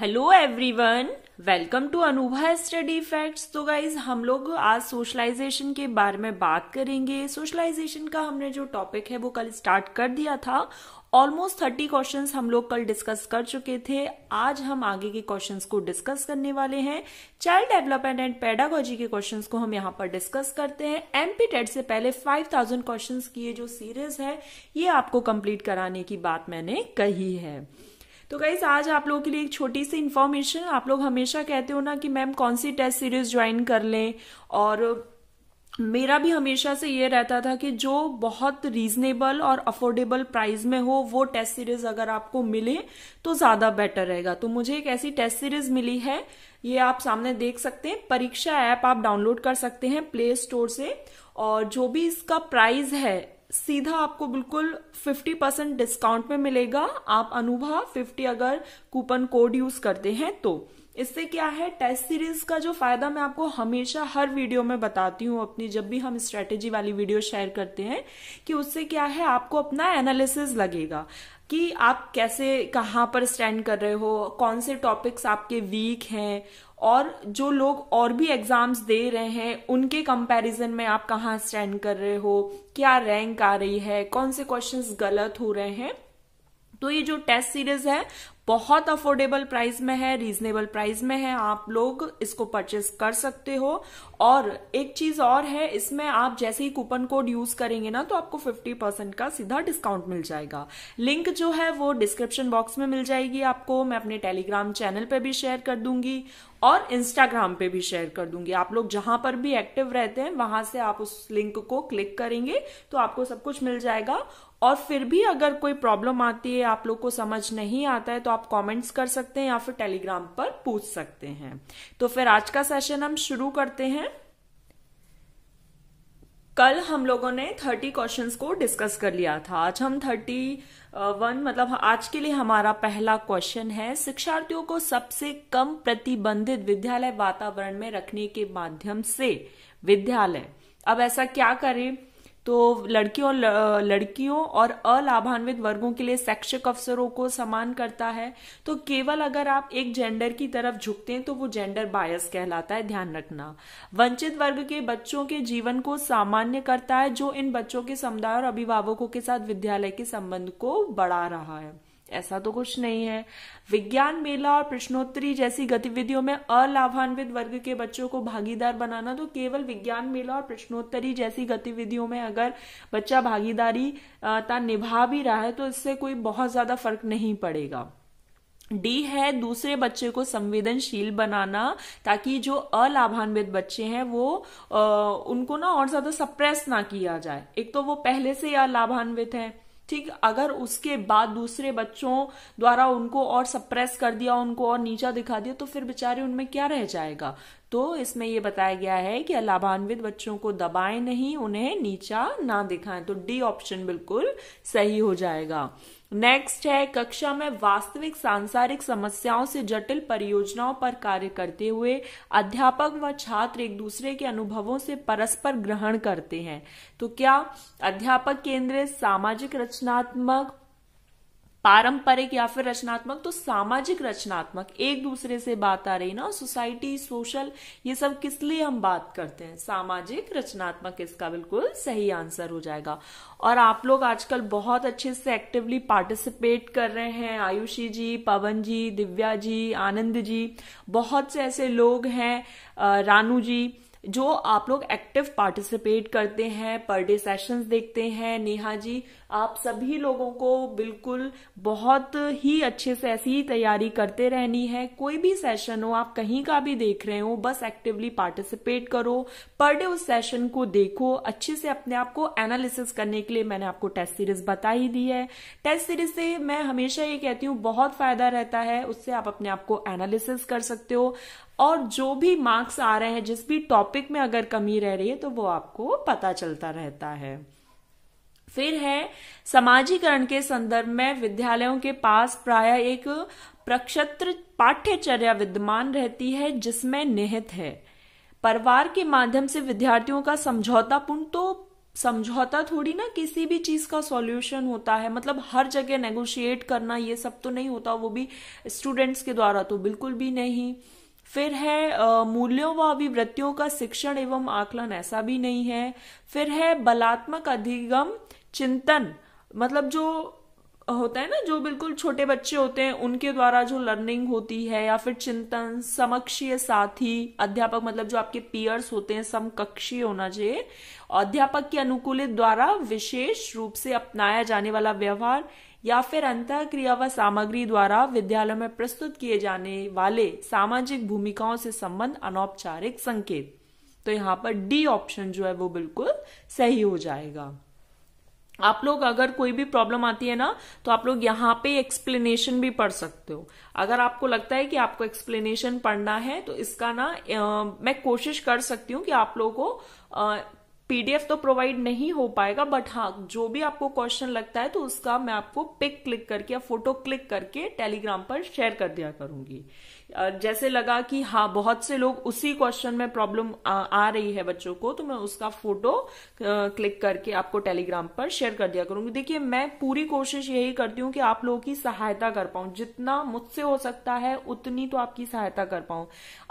hello everyone welcome to Anubha study facts तो guys हम लोग आज सोशलाइजेशन के बारे में बात करेंगे सोशलाइजेशन का हमने जो टॉपिक है वो कल स्टार्ट कर दिया था ऑलमोस्ट थर्टी क्वेश्चन हम लोग कल डिस्कस कर चुके थे आज हम आगे के क्वेश्चन को डिस्कस करने वाले हैं चाइल्ड डेवलपमेंट एंड पेडागोजी के क्वेश्चन को हम यहाँ पर डिस्कस करते हैं एमपी टेट से पहले फाइव थाउजेंड क्वेश्चन की ये जो सीरीज है ये आपको कंप्लीट कराने की बात मैंने कही है तो गाइज आज आप लोगों के लिए एक छोटी सी इन्फॉर्मेशन आप लोग हमेशा कहते हो ना कि मैम कौन सी टेस्ट सीरीज ज्वाइन कर लें और मेरा भी हमेशा से ये रहता था कि जो बहुत रीजनेबल और अफोर्डेबल प्राइस में हो वो टेस्ट सीरीज अगर आपको मिले तो ज्यादा बेटर रहेगा तो मुझे एक ऐसी टेस्ट सीरीज मिली है ये आप सामने देख सकते हैं परीक्षा ऐप आप डाउनलोड कर सकते हैं प्ले स्टोर से और जो भी इसका प्राइस है सीधा आपको बिल्कुल 50 परसेंट डिस्काउंट में मिलेगा आप अनुभा 50 अगर कूपन कोड यूज करते हैं तो इससे क्या है टेस्ट सीरीज का जो फायदा मैं आपको हमेशा हर वीडियो में बताती हूँ अपनी जब भी हम स्ट्रेटेजी वाली वीडियो शेयर करते हैं कि उससे क्या है आपको अपना एनालिसिस लगेगा कि आप कैसे कहाँ पर स्टैंड कर रहे हो कौन से टॉपिक्स आपके वीक हैं और जो लोग और भी एग्जाम्स दे रहे हैं उनके कंपैरिजन में आप कहाँ स्टैंड कर रहे हो क्या रैंक आ रही है कौन से क्वेश्चंस गलत हो रहे हैं तो ये जो टेस्ट सीरीज है बहुत अफोर्डेबल प्राइस में है रीजनेबल प्राइस में है आप लोग इसको परचेस कर सकते हो और एक चीज और है इसमें आप जैसे ही कूपन कोड यूज करेंगे ना तो आपको 50 परसेंट का सीधा डिस्काउंट मिल जाएगा लिंक जो है वो डिस्क्रिप्शन बॉक्स में मिल जाएगी आपको मैं अपने टेलीग्राम चैनल पर भी शेयर कर दूंगी और इंस्टाग्राम पे भी शेयर कर दूंगी आप लोग जहां पर भी एक्टिव रहते हैं वहां से आप उस लिंक को क्लिक करेंगे तो आपको सब कुछ मिल जाएगा और फिर भी अगर कोई प्रॉब्लम आती है आप लोग को समझ नहीं आता है तो आप कमेंट्स कर सकते हैं या फिर टेलीग्राम पर पूछ सकते हैं तो फिर आज का सेशन हम शुरू करते हैं कल हम लोगों ने थर्टी क्वेश्चंस को डिस्कस कर लिया था आज हम थर्टी वन मतलब आज के लिए हमारा पहला क्वेश्चन है शिक्षार्थियों को सबसे कम प्रतिबंधित विद्यालय वातावरण में रखने के माध्यम से विद्यालय अब ऐसा क्या करें तो लड़की और लड़कियों और अलाभान्वित वर्गों के लिए शैक्षिक अवसरों को समान करता है तो केवल अगर आप एक जेंडर की तरफ झुकते हैं तो वो जेंडर बायस कहलाता है ध्यान रखना वंचित वर्ग के बच्चों के जीवन को सामान्य करता है जो इन बच्चों के समुदाय और अभिभावकों के साथ विद्यालय के संबंध को बढ़ा रहा है ऐसा तो कुछ नहीं है विज्ञान मेला और प्रश्नोत्तरी जैसी गतिविधियों में अलाभान्वित वर्ग के बच्चों को भागीदार बनाना तो केवल विज्ञान मेला और प्रश्नोत्तरी जैसी गतिविधियों में अगर बच्चा भागीदारी ता निभा भी रहा है तो इससे कोई बहुत ज्यादा फर्क नहीं पड़ेगा डी है दूसरे बच्चे को संवेदनशील बनाना ताकि जो अलाभान्वित बच्चे हैं वो आ, उनको ना और ज्यादा सप्रेस ना किया जाए एक तो वो पहले से ही अलाभान्वित है ठीक अगर उसके बाद दूसरे बच्चों द्वारा उनको और सप्रेस कर दिया उनको और नीचा दिखा दिया तो फिर बेचारे उनमें क्या रह जाएगा तो इसमें यह बताया गया है कि लाभान्वित बच्चों को दबाएं नहीं उन्हें नीचा ना दिखाएं तो डी ऑप्शन बिल्कुल सही हो जाएगा नेक्स्ट है कक्षा में वास्तविक सांसारिक समस्याओं से जटिल परियोजनाओं पर कार्य करते हुए अध्यापक व छात्र एक दूसरे के अनुभवों से परस्पर ग्रहण करते हैं तो क्या अध्यापक केंद्रित सामाजिक रचनात्मक पारंपरिक या फिर रचनात्मक तो सामाजिक रचनात्मक एक दूसरे से बात आ रही ना सोसाइटी सोशल ये सब किस लिए हम बात करते हैं सामाजिक रचनात्मक इसका बिल्कुल सही आंसर हो जाएगा और आप लोग आजकल बहुत अच्छे से एक्टिवली पार्टिसिपेट कर रहे हैं आयुषी जी पवन जी दिव्या जी आनंद जी बहुत से ऐसे लोग हैं रानू जी जो आप लोग एक्टिव पार्टिसिपेट करते हैं पर डे सेशंस देखते हैं नेहा जी आप सभी लोगों को बिल्कुल बहुत ही अच्छे से ऐसी ही तैयारी करते रहनी है कोई भी सेशन हो आप कहीं का भी देख रहे हो बस एक्टिवली पार्टिसिपेट करो पर डे उस सेशन को देखो अच्छे से अपने आप को एनालिसिस करने के लिए मैंने आपको टेस्ट सीरीज बता ही दी है टेस्ट सीरीज से मैं हमेशा ये कहती हूँ बहुत फायदा रहता है उससे आप अपने आप को एनालिसिस कर सकते हो और जो भी मार्क्स आ रहे हैं जिस भी टॉपिक में अगर कमी रह रही है तो वो आपको पता चलता रहता है फिर है समाजीकरण के संदर्भ में विद्यालयों के पास प्राय एक प्रक्षत्र पाठ्यचर्या विद्यमान रहती है जिसमें निहित है परिवार के माध्यम से विद्यार्थियों का समझौता पूर्ण तो समझौता थोड़ी ना किसी भी चीज का सॉल्यूशन होता है मतलब हर जगह नेगोशिएट करना ये सब तो नहीं होता वो भी स्टूडेंट्स के द्वारा तो बिल्कुल भी नहीं फिर है मूल्यों व अभिवृत्तियों का शिक्षण एवं आकलन ऐसा भी नहीं है फिर है बलात्मक अधिगम चिंतन मतलब जो होता है ना जो बिल्कुल छोटे बच्चे होते हैं उनके द्वारा जो लर्निंग होती है या फिर चिंतन समक्षीय साथी अध्यापक मतलब जो आपके पीयर्स होते हैं समकक्षीय होना चाहिए अध्यापक के अनुकूलित द्वारा विशेष रूप से अपनाया जाने वाला व्यवहार या फिर अंत क्रिया व सामग्री द्वारा विद्यालय में प्रस्तुत किए जाने वाले सामाजिक भूमिकाओं से संबंध अनौपचारिक संकेत तो यहाँ पर डी ऑप्शन जो है वो बिल्कुल सही हो जाएगा आप लोग अगर कोई भी प्रॉब्लम आती है ना तो आप लोग यहाँ पे एक्सप्लेनेशन भी पढ़ सकते हो अगर आपको लगता है कि आपको एक्सप्लेनेशन पढ़ना है तो इसका ना आ, मैं कोशिश कर सकती हूँ कि आप लोगों को पीडीएफ तो प्रोवाइड नहीं हो पाएगा बट हाँ जो भी आपको क्वेश्चन लगता है तो उसका मैं आपको पिक क्लिक करके या फोटो क्लिक करके टेलीग्राम पर शेयर कर दिया करूंगी जैसे लगा कि हाँ बहुत से लोग उसी क्वेश्चन में प्रॉब्लम आ रही है बच्चों को तो मैं उसका फोटो क्लिक करके आपको टेलीग्राम पर शेयर कर दिया करूंगी देखिए मैं पूरी कोशिश यही करती हूँ कि आप लोगों की सहायता कर पाऊं जितना मुझसे हो सकता है उतनी तो आपकी सहायता कर पाऊं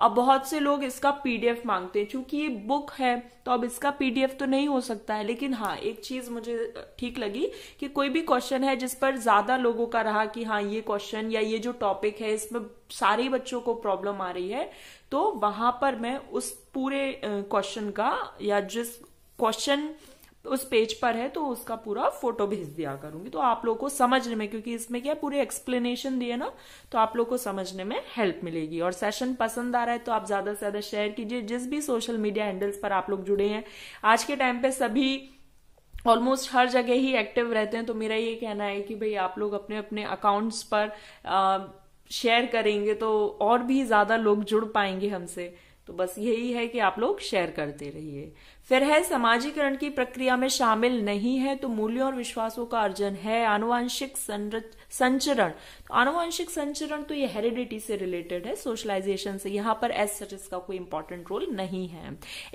अब बहुत से लोग इसका पीडीएफ मांगते हैं चूंकि ये बुक है तो अब इसका पीडीएफ तो नहीं हो सकता है लेकिन हाँ एक चीज मुझे ठीक लगी कि कोई भी क्वेश्चन है जिस पर ज्यादा लोगों का रहा कि हाँ ये क्वेश्चन या ये जो टॉपिक है इसमें सारे बच्चों को प्रॉब्लम आ रही है तो वहां पर मैं उस पूरे क्वेश्चन का या जिस क्वेश्चन उस पेज पर है तो उसका पूरा फोटो भेज दिया करूंगी तो आप लोग को समझने में क्योंकि इसमें क्या पूरे एक्सप्लेनेशन दिए ना तो आप लोग को समझने में हेल्प मिलेगी और सेशन पसंद आ रहा है तो आप ज्यादा से ज्यादा शेयर कीजिए जिस भी सोशल मीडिया हैंडल्स पर आप लोग जुड़े हैं आज के टाइम पे सभी ऑलमोस्ट हर जगह ही एक्टिव रहते हैं तो मेरा ये कहना है कि भाई आप लोग अपने अपने अकाउंट्स पर आ, शेयर करेंगे तो और भी ज्यादा लोग जुड़ पाएंगे हमसे तो बस यही है कि आप लोग शेयर करते रहिए फिर है समाजीकरण की प्रक्रिया में शामिल नहीं है तो मूल्यों और विश्वासों का अर्जन है आनुवंशिक संचरण तो आनुवंशिक संचरण तो ये हेरिडिटी से रिलेटेड है सोशलाइजेशन से यहाँ पर एस सच का कोई इंपॉर्टेंट रोल नहीं है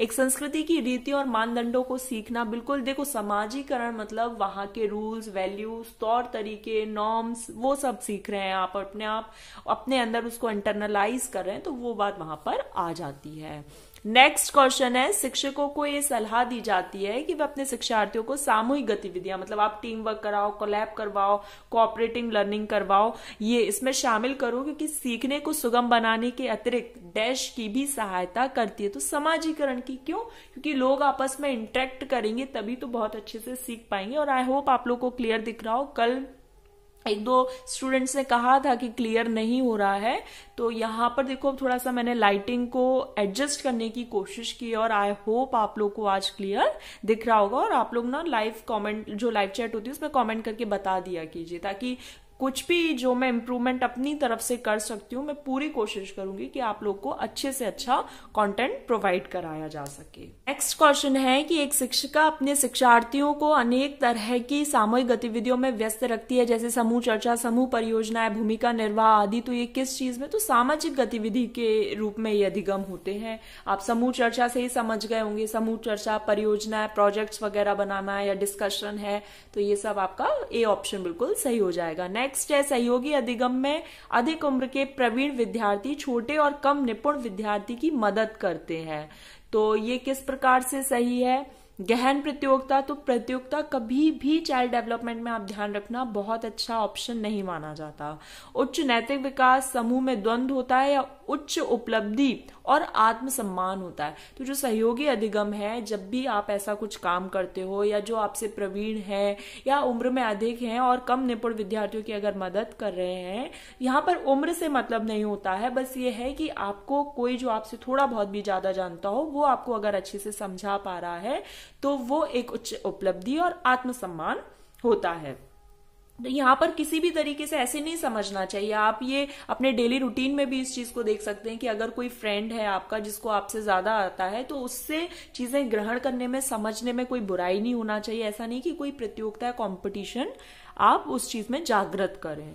एक संस्कृति की रीतियों और मानदंडों को सीखना बिल्कुल देखो समाजीकरण मतलब वहां के रूल्स वैल्यूज तौर तरीके नॉर्म्स वो सब सीख रहे हैं आप अपने आप अपने अंदर उसको इंटरनलाइज कर रहे हैं तो वो बात वहां पर आ जाती है नेक्स्ट क्वेश्चन है शिक्षकों को ये सलाह दी जाती है कि वे अपने शिक्षार्थियों को सामूहिक गतिविधियां मतलब आप टीम वर्क कराओ कोलैब करवाओ कोऑपरेटिव लर्निंग करवाओ ये इसमें शामिल करो क्योंकि सीखने को सुगम बनाने के अतिरिक्त डैश की भी सहायता करती है तो समाजीकरण की क्यों क्योंकि लोग आपस में इंटरेक्ट करेंगे तभी तो बहुत अच्छे से सीख पाएंगे और आई होप आप लोग को क्लियर दिख रहा हो कल एक दो स्टूडेंट्स ने कहा था कि क्लियर नहीं हो रहा है तो यहाँ पर देखो अब थोड़ा सा मैंने लाइटिंग को एडजस्ट करने की कोशिश की और आई होप आप लोग को आज क्लियर दिख रहा होगा और आप लोग ना लाइव कमेंट जो लाइव चैट होती है उसमें कमेंट करके बता दिया कीजिए ताकि कुछ भी जो मैं इम्प्रूवमेंट अपनी तरफ से कर सकती हूँ मैं पूरी कोशिश करूंगी कि आप लोग को अच्छे से अच्छा कंटेंट प्रोवाइड कराया जा सके नेक्स्ट क्वेश्चन है कि एक शिक्षिका अपने शिक्षार्थियों को अनेक तरह की सामूहिक गतिविधियों में व्यस्त रखती है जैसे समूह चर्चा समूह परियोजना भूमिका निर्वाह आदि तो ये किस चीज में तो सामाजिक गतिविधि के रूप में ये अधिगम होते हैं आप समूह चर्चा से ही समझ गए होंगे समूह चर्चा परियोजना प्रोजेक्ट्स वगैरह बनाना या डिस्कशन है तो ये सब आपका ए ऑप्शन बिल्कुल सही हो जाएगा नेक्स्ट नेक्स्ट है सहयोगी अधिगम में अधिक उम्र के प्रवीण विद्यार्थी छोटे और कम निपुण विद्यार्थी की मदद करते हैं तो ये किस प्रकार से सही है गहन प्रतियोगिता तो प्रतियोगिता कभी भी चाइल्ड डेवलपमेंट में आप ध्यान रखना बहुत अच्छा ऑप्शन नहीं माना जाता उच्च नैतिक विकास समूह में द्वंद्व होता है या उच्च उपलब्धि और आत्मसम्मान होता है तो जो सहयोगी अधिगम है जब भी आप ऐसा कुछ काम करते हो या जो आपसे प्रवीण है या उम्र में अधिक है और कम निपुण विद्यार्थियों की अगर मदद कर रहे हैं यहाँ पर उम्र से मतलब नहीं होता है बस ये है कि आपको कोई जो आपसे थोड़ा बहुत भी ज्यादा जानता हो वो आपको अगर अच्छे से समझा पा रहा है तो वो एक उच्च उपलब्धि और आत्मसम्मान होता है यहाँ पर किसी भी तरीके से ऐसे नहीं समझना चाहिए आप ये अपने डेली रूटीन में भी इस चीज को देख सकते हैं कि अगर कोई फ्रेंड है आपका जिसको आपसे ज्यादा आता है तो उससे चीजें ग्रहण करने में समझने में कोई बुराई नहीं होना चाहिए ऐसा नहीं कि कोई प्रतियोगिता कॉम्पिटिशन आप उस चीज में जागृत करें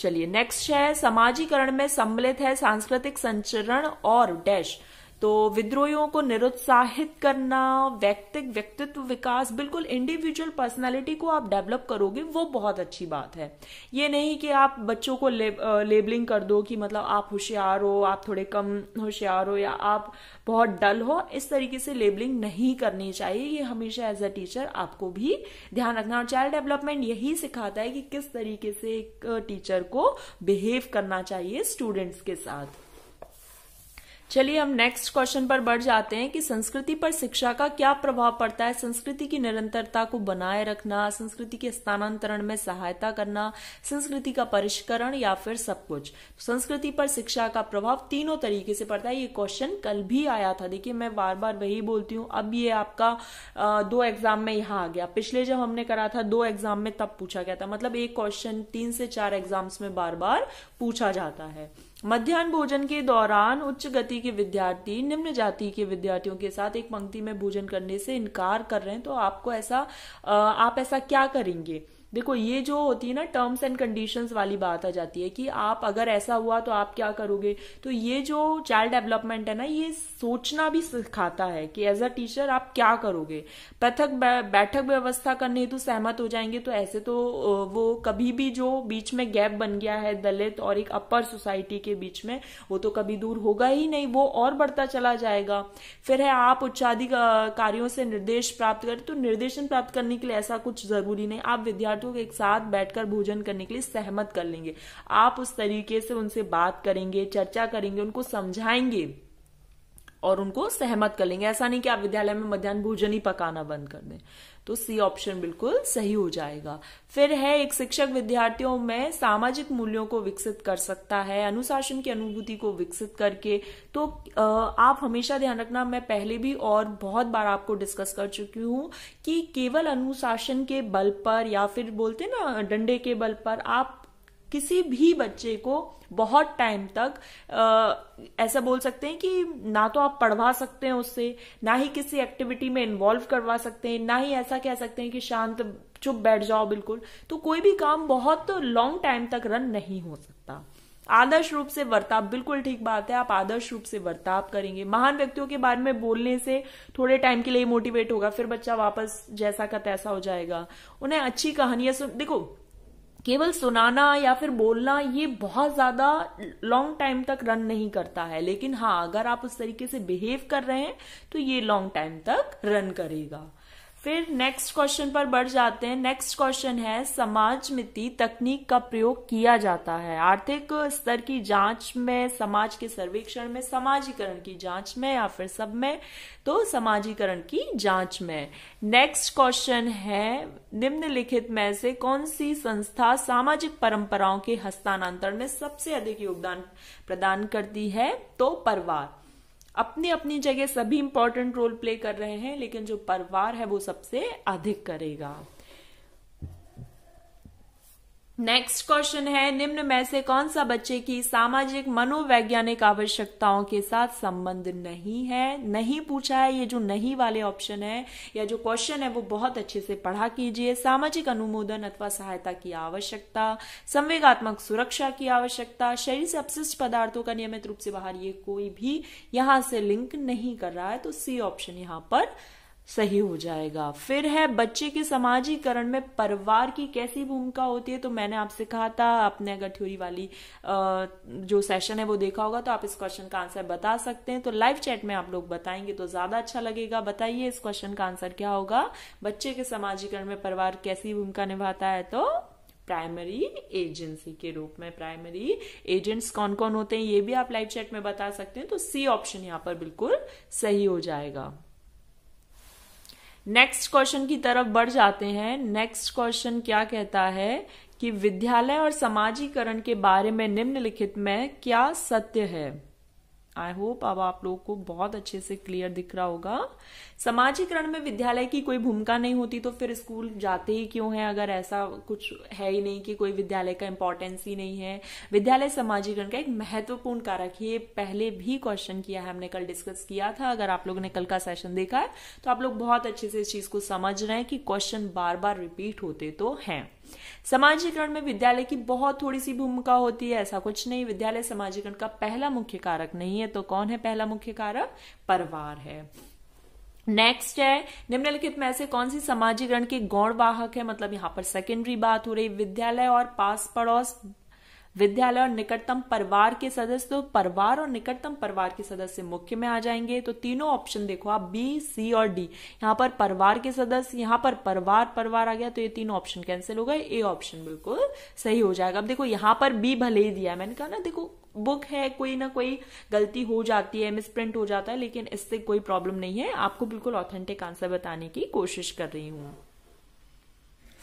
चलिए नेक्स्ट है समाजीकरण में सम्मिलित है सांस्कृतिक संचरण और डैश तो विद्रोहियों को निरुत्साहित करना व्यक्तिक व्यक्तित्व विकास बिल्कुल इंडिविजुअल पर्सनालिटी को आप डेवलप करोगे वो बहुत अच्छी बात है ये नहीं कि आप बच्चों को ले, लेबलिंग कर दो कि मतलब आप होशियार हो आप थोड़े कम होशियार हो या आप बहुत डल हो इस तरीके से लेबलिंग नहीं करनी चाहिए ये हमेशा एज अ टीचर आपको भी ध्यान रखना और चाइल्ड डेवलपमेंट यही सिखाता है कि किस तरीके से एक टीचर को बिहेव करना चाहिए स्टूडेंट्स के साथ चलिए हम नेक्स्ट क्वेश्चन पर बढ़ जाते हैं कि संस्कृति पर शिक्षा का क्या प्रभाव पड़ता है संस्कृति की निरंतरता को बनाए रखना संस्कृति के स्थानांतरण में सहायता करना संस्कृति का परिष्करण या फिर सब कुछ संस्कृति पर शिक्षा का प्रभाव तीनों तरीके से पड़ता है ये क्वेश्चन कल भी आया था देखिए मैं बार बार वही बोलती हूँ अब ये आपका दो एग्जाम में यहाँ आ गया पिछले जब हमने करा था दो एग्जाम में तब पूछा गया था मतलब एक क्वेश्चन तीन से चार एग्जाम्स में बार बार पूछा जाता है मध्यान्ह भोजन के दौरान उच्च गति के विद्यार्थी निम्न जाति के विद्यार्थियों के साथ एक पंक्ति में भोजन करने से इनकार कर रहे हैं तो आपको ऐसा आप ऐसा क्या करेंगे देखो ये जो होती है ना टर्म्स एंड कंडीशंस वाली बात आ जाती है कि आप अगर ऐसा हुआ तो आप क्या करोगे तो ये जो चाइल्ड डेवलपमेंट है ना ये सोचना भी सिखाता है कि एज अ टीचर आप क्या करोगे पृथक बैठक व्यवस्था करने तो सहमत हो जाएंगे तो ऐसे तो वो कभी भी जो बीच में गैप बन गया है दलित और एक अपर सोसाइटी के बीच में वो तो कभी दूर होगा ही नहीं वो और बढ़ता चला जाएगा फिर है आप उच्चाधिक कार्यों से निर्देश प्राप्त करें तो निर्देशन प्राप्त करने के लिए ऐसा कुछ जरूरी नहीं आप विद्यार्थी विद्यार्थियों के एक साथ बैठकर भोजन करने के लिए सहमत कर लेंगे आप उस तरीके से उनसे बात करेंगे चर्चा करेंगे उनको समझाएंगे और उनको सहमत कर लेंगे ऐसा नहीं कि आप विद्यालय में मध्यान्ह भोजन ही पकाना बंद कर दें तो सी ऑप्शन बिल्कुल सही हो जाएगा फिर है एक शिक्षक विद्यार्थियों में सामाजिक मूल्यों को विकसित कर सकता है अनुशासन की अनुभूति को विकसित करके तो आप हमेशा ध्यान रखना मैं पहले भी और बहुत बार आपको डिस्कस कर चुकी हूं कि केवल अनुशासन के बल पर या फिर बोलते ना डंडे के बल पर आप किसी भी बच्चे को बहुत टाइम तक आ, ऐसा बोल सकते हैं कि ना तो आप पढ़वा सकते हैं उससे ना ही किसी एक्टिविटी में इन्वॉल्व करवा सकते हैं ना ही ऐसा कह सकते हैं कि शांत चुप बैठ जाओ बिल्कुल तो कोई भी काम बहुत लॉन्ग टाइम तक रन नहीं हो सकता आदर्श रूप से वर्ताव बिल्कुल ठीक बात है आप आदर्श रूप से वर्ताव करेंगे महान व्यक्तियों के बारे में बोलने से थोड़े टाइम के लिए मोटिवेट होगा फिर बच्चा वापस जैसा का तैसा हो जाएगा उन्हें अच्छी कहानियां सुन देखो केवल सुनाना या फिर बोलना ये बहुत ज्यादा लॉन्ग टाइम तक रन नहीं करता है लेकिन हाँ अगर आप उस तरीके से बिहेव कर रहे हैं तो ये लॉन्ग टाइम तक रन करेगा फिर नेक्स्ट क्वेश्चन पर बढ़ जाते हैं नेक्स्ट क्वेश्चन है समाज मिति तकनीक का प्रयोग किया जाता है आर्थिक स्तर की जांच में समाज के सर्वेक्षण में समाजीकरण की जांच में या फिर सब में तो समाजीकरण की जांच में नेक्स्ट क्वेश्चन है निम्नलिखित में से कौन सी संस्था सामाजिक परंपराओं के हस्तांतरण में सबसे अधिक योगदान प्रदान करती है तो परिवार अपनी अपनी जगह सभी इंपॉर्टेंट रोल प्ले कर रहे हैं लेकिन जो परिवार है वो सबसे अधिक करेगा नेक्स्ट क्वेश्चन है निम्न में से कौन सा बच्चे की सामाजिक मनोवैज्ञानिक आवश्यकताओं के साथ संबंध नहीं है नहीं पूछा है ये जो नहीं वाले ऑप्शन है या जो क्वेश्चन है वो बहुत अच्छे से पढ़ा कीजिए सामाजिक अनुमोदन अथवा सहायता की आवश्यकता संवेगात्मक सुरक्षा की आवश्यकता शरीर से अपशिष्ट पदार्थों का नियमित रूप से बाहर ये कोई भी यहां से लिंक नहीं कर रहा है तो सी ऑप्शन यहां पर सही हो जाएगा फिर है बच्चे के समाजीकरण में परिवार की कैसी भूमिका होती है तो मैंने आपसे कहा था आपने अगर थ्योरी वाली जो सेशन है वो देखा होगा तो आप इस क्वेश्चन का आंसर बता सकते हैं तो लाइव चैट में आप लोग बताएंगे तो ज्यादा अच्छा लगेगा बताइए इस क्वेश्चन का आंसर क्या होगा बच्चे के समाजीकरण में परिवार कैसी भूमिका निभाता है तो प्राइमरी एजेंसी के रूप में प्राइमरी एजेंट्स कौन कौन होते हैं ये भी आप लाइव चैट में बता सकते हैं तो सी ऑप्शन यहाँ पर बिल्कुल सही हो जाएगा नेक्स्ट क्वेश्चन की तरफ बढ़ जाते हैं नेक्स्ट क्वेश्चन क्या कहता है कि विद्यालय और समाजीकरण के बारे में निम्नलिखित में क्या सत्य है आई होप अब आप लोग को बहुत अच्छे से क्लियर दिख रहा होगा समाजीकरण में विद्यालय की कोई भूमिका नहीं होती तो फिर स्कूल जाते ही क्यों है अगर ऐसा कुछ है ही नहीं कि कोई विद्यालय का इंपॉर्टेंस ही नहीं है विद्यालय समाजीकरण का एक महत्वपूर्ण कारक ये पहले भी क्वेश्चन किया है हमने कल डिस्कस किया था अगर आप लोगों ने कल का सेशन देखा है तो आप लोग बहुत अच्छे से इस चीज को समझ रहे हैं कि क्वेश्चन बार बार रिपीट होते तो हैं समाजीकरण में विद्यालय की बहुत थोड़ी सी भूमिका होती है ऐसा कुछ नहीं विद्यालय समाजीकरण का पहला मुख्य कारक नहीं है तो कौन है पहला मुख्य कारक परिवार है नेक्स्ट है निम्नलिखित में से कौन सी समाजीकरण के गौण वाहक है मतलब यहाँ पर सेकेंडरी बात हो रही विद्यालय और पास पड़ोस विद्यालय और निकटतम परिवार के सदस्य तो परिवार और निकटतम परिवार के सदस्य मुख्य में आ जाएंगे तो तीनों ऑप्शन देखो आप बी सी और डी यहाँ पर परिवार के सदस्य यहाँ पर परिवार परिवार आ गया तो ये तीनों ऑप्शन कैंसिल हो गए ए ऑप्शन बिल्कुल सही हो जाएगा अब देखो यहाँ पर बी भले ही दिया मैंने कहा ना देखो बुक है कोई ना कोई गलती हो जाती है मिसप्रिंट हो जाता है लेकिन इससे कोई प्रॉब्लम नहीं है आपको बिल्कुल ऑथेंटिक आंसर बताने की कोशिश कर रही हूँ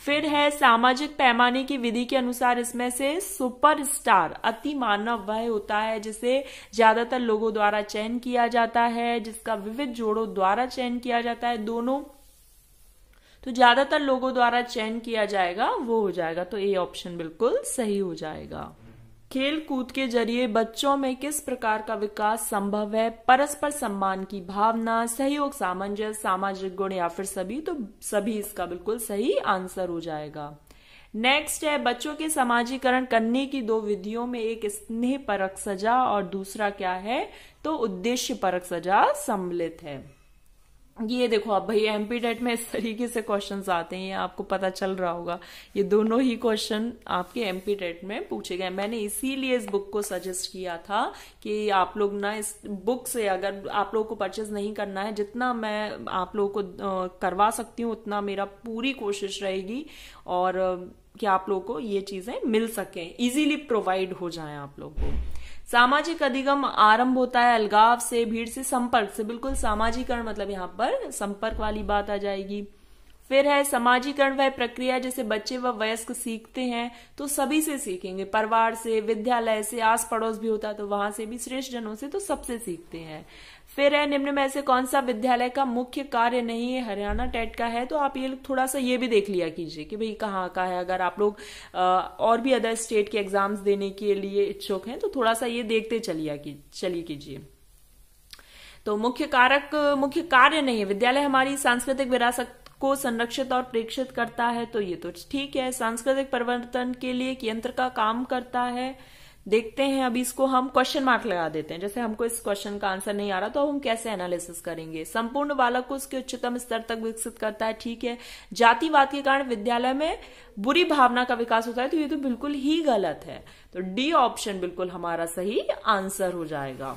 फिर है सामाजिक पैमाने की विधि के अनुसार इसमें से सुपरस्टार अति मानव वह होता है जिसे ज्यादातर लोगों द्वारा चयन किया जाता है जिसका विविध जोड़ों द्वारा चयन किया जाता है दोनों तो ज्यादातर लोगों द्वारा चयन किया जाएगा वो हो जाएगा तो ए ऑप्शन बिल्कुल सही हो जाएगा खेल कूद के जरिए बच्चों में किस प्रकार का विकास संभव है परस्पर सम्मान की भावना सहयोग सामंजस्य सामाजिक गुण या फिर सभी तो सभी इसका बिल्कुल सही आंसर हो जाएगा नेक्स्ट है बच्चों के समाजीकरण करने की दो विधियों में एक स्नेह परक सजा और दूसरा क्या है तो उद्देश्य परक सजा सम्मिलित है ये देखो आप भाई एमपी डेट में इस तरीके से क्वेश्चन आते हैं आपको पता चल रहा होगा ये दोनों ही क्वेश्चन आपके एमपी डेट में पूछे गए मैंने इसीलिए इस बुक को सजेस्ट किया था कि आप लोग ना इस बुक से अगर आप लोगों को परचेज नहीं करना है जितना मैं आप लोगों को करवा सकती हूँ उतना मेरा पूरी कोशिश रहेगी और कि आप लोगों को ये चीजें मिल सकें इजीली प्रोवाइड हो जाए आप लोग को सामाजिक अधिगम आरंभ होता है अलगाव से भीड़ से संपर्क से बिल्कुल सामाजिकरण मतलब यहाँ पर संपर्क वाली बात आ जाएगी फिर है समाजीकरण वह प्रक्रिया जैसे बच्चे व वयस्क सीखते हैं तो सभी से सीखेंगे परिवार से विद्यालय से आस पड़ोस भी होता है तो वहां से भी श्रेष्ठ जनों से तो सबसे सीखते हैं फिर है निम्न में से कौन सा विद्यालय का मुख्य कार्य नहीं है हरियाणा टेट का है तो आप ये थोड़ा सा ये भी देख लिया कीजिए कि भाई कहाँ का है अगर आप लोग और भी अदर स्टेट के एग्जाम्स देने के लिए इच्छुक हैं तो थोड़ा सा ये देखते चलिए की, चलिए कीजिए तो मुख्य कारक मुख्य कार्य नहीं है विद्यालय हमारी सांस्कृतिक विरासत को संरक्षित और प्रेक्षित करता है तो ये तो ठीक है सांस्कृतिक परिवर्तन के लिए एक यंत्र का काम करता है देखते हैं अभी इसको हम क्वेश्चन मार्क लगा देते हैं जैसे हमको इस क्वेश्चन का आंसर नहीं आ रहा तो हम कैसे एनालिसिस करेंगे संपूर्ण बालक को उसके उच्चतम स्तर तक विकसित करता है ठीक है जातिवाद के कारण विद्यालय में बुरी भावना का विकास होता है तो ये तो बिल्कुल ही गलत है तो डी ऑप्शन बिल्कुल हमारा सही आंसर हो जाएगा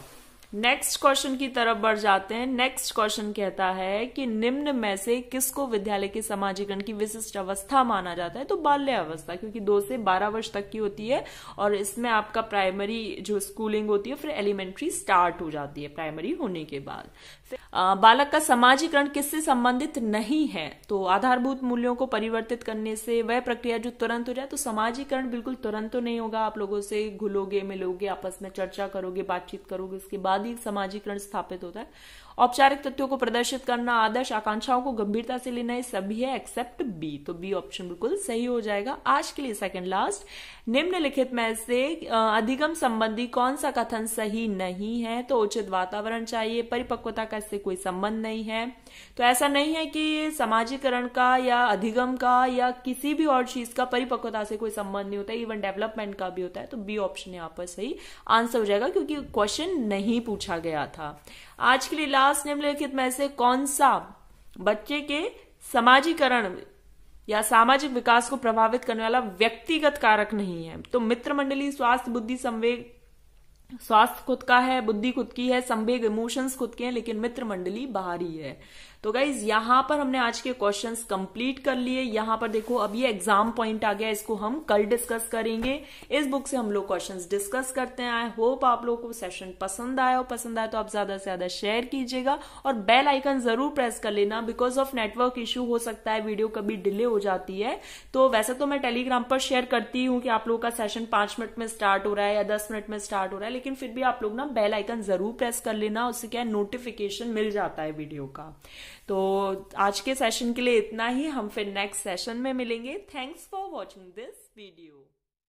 नेक्स्ट क्वेश्चन की तरफ बढ़ जाते हैं नेक्स्ट क्वेश्चन कहता है कि निम्न में से किसको विद्यालय के समाजीकरण की विशिष्ट अवस्था माना जाता है तो बाल्यावस्था क्योंकि दो से बारह वर्ष तक की होती है और इसमें आपका प्राइमरी जो स्कूलिंग होती है फिर एलिमेंट्री स्टार्ट हो जाती है प्राइमरी होने के बाद बालक का समाजीकरण किससे संबंधित नहीं है तो आधारभूत मूल्यों को परिवर्तित करने से वह प्रक्रिया जो तुरंत हो जाए तो समाजीकरण बिल्कुल तुरंत तो नहीं होगा आप लोगों से घुलोगे मिलोगे आपस में चर्चा करोगे बातचीत करोगे उसके बाद बाद ही स्थापित होता है औपचारिक तथ्यों को प्रदर्शित करना आदर्श आकांक्षाओं को गंभीरता से लेना सभी है एक्सेप्ट बी तो बी ऑप्शन बिल्कुल सही हो जाएगा आज के लिए सेकंड लास्ट निम्नलिखित में से अधिगम संबंधी कौन सा कथन सही नहीं है तो उचित वातावरण चाहिए परिपक्वता का इससे कोई संबंध नहीं है तो ऐसा नहीं है कि समाजीकरण का या अधिगम का या किसी भी और चीज का परिपक्वता से कोई संबंध नहीं होता इवन डेवलपमेंट का भी होता है तो बी ऑप्शन यहाँ पर सही आंसर हो जाएगा क्योंकि क्वेश्चन नहीं पूछा गया था आज के लिए लास्ट निम्नलिखित में से कौन सा बच्चे के समाजीकरण या सामाजिक विकास को प्रभावित करने वाला व्यक्तिगत कारक नहीं है तो मित्र मंडली स्वास्थ्य बुद्धि संवेग स्वास्थ्य खुद का है बुद्धि खुद की है संवेग इमोशंस खुद के हैं लेकिन मित्र मंडली बाहरी है तो गाइज यहां पर हमने आज के क्वेश्चन कंप्लीट कर लिए यहां पर देखो अब ये एग्जाम पॉइंट आ गया इसको हम कल डिस्कस करेंगे इस बुक से हम लोग क्वेश्चन डिस्कस करते हैं आई होप आप लोगों को सेशन पसंद आया हो पसंद आया तो आप ज्यादा से ज्यादा शेयर कीजिएगा और बेल आइकन जरूर प्रेस कर लेना बिकॉज ऑफ नेटवर्क इश्यू हो सकता है वीडियो कभी डिले हो जाती है तो वैसे तो मैं टेलीग्राम पर शेयर करती हूँ कि आप लोगों का सेशन पांच मिनट में स्टार्ट हो रहा है या दस मिनट में स्टार्ट हो रहा है लेकिन फिर भी आप लोग ना बेल आइकन जरूर प्रेस कर लेना उससे क्या नोटिफिकेशन मिल जाता है वीडियो का तो आज के सेशन के लिए इतना ही हम फिर नेक्स्ट सेशन में मिलेंगे thanks for watching this video